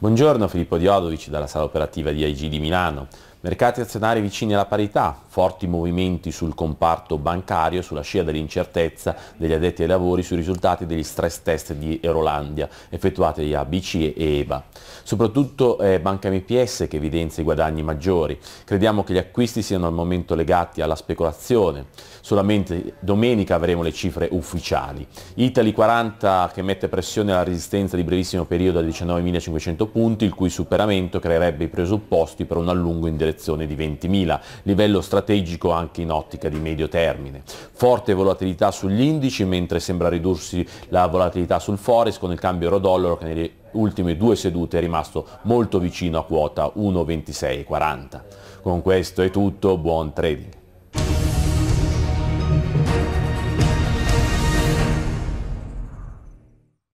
Buongiorno Filippo Diodovici dalla sala operativa di AIG di Milano. Mercati azionari vicini alla parità, forti movimenti sul comparto bancario sulla scia dell'incertezza degli addetti ai lavori sui risultati degli stress test di Eurolandia effettuati a BCE e EBA. Soprattutto è eh, Banca MPS che evidenzia i guadagni maggiori. Crediamo che gli acquisti siano al momento legati alla speculazione. Solamente domenica avremo le cifre ufficiali. Italy 40 che mette pressione alla resistenza di brevissimo periodo a 19.500 punti, il cui superamento creerebbe i presupposti per un allungo indirizzo selezione di 20.000, livello strategico anche in ottica di medio termine. Forte volatilità sugli indici, mentre sembra ridursi la volatilità sul forex con il cambio euro-dollaro che nelle ultime due sedute è rimasto molto vicino a quota 1,2640. Con questo è tutto, buon trading.